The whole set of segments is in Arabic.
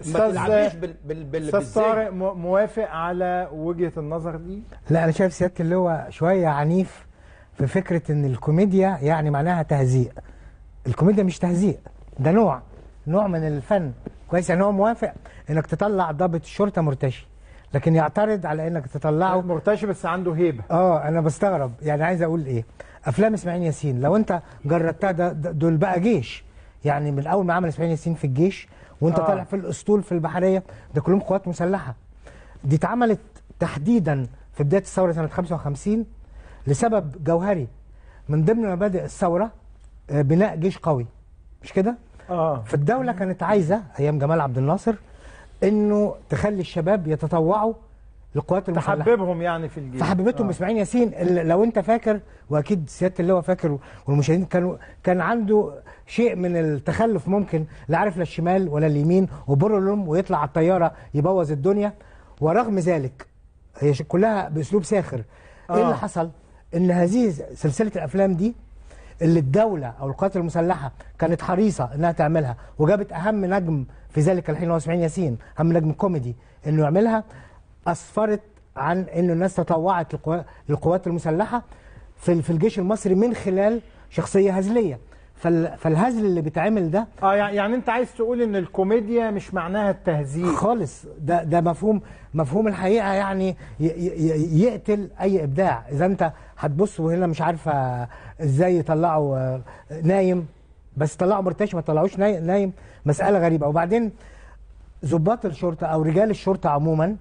استاذ استاذ طارق موافق على وجهه النظر دي؟ لا انا شايف سياده اللواء شويه عنيف في فكره ان الكوميديا يعني معناها تهزيء. الكوميديا مش تهزيء ده نوع نوع من الفن كويس يعني هو موافق انك تطلع ضابط الشرطه مرتشي لكن يعترض على انك تطلعه مرتشي بس عنده هيبه اه انا بستغرب يعني عايز اقول ايه؟ افلام اسماعيل ياسين لو انت جردتها دول بقى جيش يعني من اول ما عمل اسماعيل ياسين في الجيش وانت آه. طالع في الاسطول في البحريه ده كلهم قوات مسلحه دي اتعملت تحديدا في بدايه الثوره سنه 55 لسبب جوهري من ضمن مبادئ الثوره آه، بناء جيش قوي مش كده؟ آه. فالدوله كانت عايزه ايام جمال عبد الناصر انه تخلي الشباب يتطوعوا القوات المسلحه تحببهم يعني في الجيش تحببتهم آه. اسماعيل ياسين لو انت فاكر واكيد سياده اللواء فاكر والمشاهدين كانوا كان عنده شيء من التخلف ممكن لا عارف لا الشمال ولا اليمين وبرلم ويطلع على الطياره يبوظ الدنيا ورغم ذلك هي كلها باسلوب ساخر آه. ايه اللي آه. حصل ان هذه سلسله الافلام دي اللي الدولة أو القوات المسلحة كانت حريصة إنها تعملها وجابت أهم نجم في ذلك الحين هو اسماعيل ياسين أهم نجم كوميدي إنه يعملها اسفرت عن ان الناس تطوعت للقوات المسلحه في في الجيش المصري من خلال شخصيه هزليه فالهزل اللي بيتعمل ده اه يعني انت عايز تقول ان الكوميديا مش معناها التهذيب خالص ده ده مفهوم مفهوم الحقيقه يعني يقتل اي ابداع اذا انت هتبص وهنا مش عارفه ازاي يطلعوا آه، نايم بس طلعوا مرتاش ما طلعوش نايم مساله غريبه وبعدين ضباط الشرطه او رجال الشرطه عموما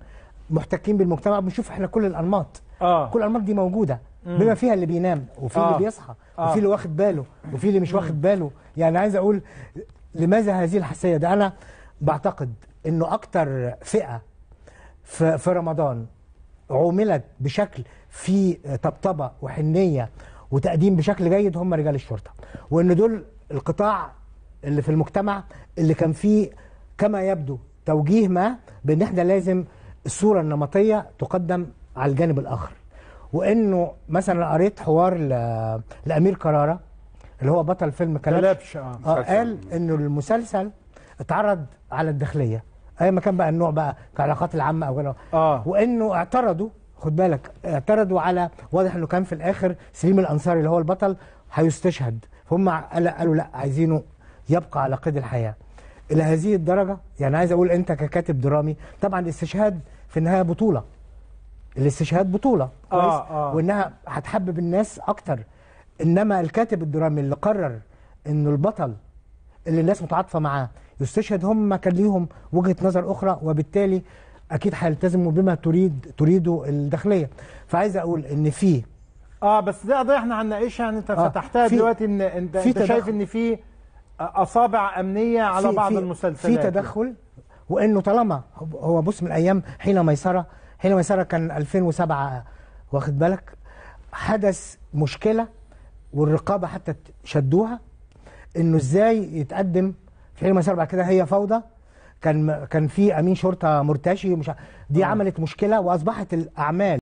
محتكين بالمجتمع بنشوف احنا كل الانماط آه. كل الانماط دي موجوده مم. بما فيها اللي بينام وفي آه. اللي بيصحى آه. وفي اللي واخد باله وفي اللي مش مم. واخد باله يعني عايز اقول لماذا هذه الحساسيه ده انا بعتقد انه اكتر فئه في, في رمضان عوملت بشكل في طبطبه وحنيه وتقديم بشكل جيد هم رجال الشرطه وان دول القطاع اللي في المجتمع اللي كان فيه كما يبدو توجيه ما بان احنا لازم الصورة النمطية تقدم على الجانب الآخر وإنه مثلا قريت حوار لأمير كرارة اللي هو بطل فيلم كلبش آه, آه، قال إنه المسلسل اتعرض على الداخلية أي ما كان بقى النوع بقى كعلاقات العامة أو كده آه. وإنه اعترضوا خد بالك اعترضوا على واضح إنه كان في الآخر سليم الأنصاري اللي هو البطل هيستشهد فهم قالوا لا عايزينه يبقى على قيد الحياة إلى هذه الدرجة يعني عايز أقول أنت ككاتب درامي طبعا الاستشهاد في انها بطوله الاستشهاد بطوله آه، كويس آه آه. وانها هتحبب الناس اكتر انما الكاتب الدرامي اللي قرر ان البطل اللي الناس متعاطفه معاه يستشهد هم كان ليهم وجهه نظر اخرى وبالتالي اكيد هيلتزموا بما تريد تريده الداخليه فعايز اقول ان في اه بس ده قضيه احنا هنناقشها يعني انت آه فتحتها دلوقتي ان انت, انت شايف ان في اصابع امنيه على في بعض في المسلسلات في تدخل وانه طالما هو بص من ايام حين ميسره حين ميسره كان 2007 واخد بالك حدث مشكله والرقابه حتى شدوها انه ازاي يتقدم في حين ميسره بعد كده هي فوضى كان كان في امين شرطه مرتشي ومش دي آه. عملت مشكله واصبحت الاعمال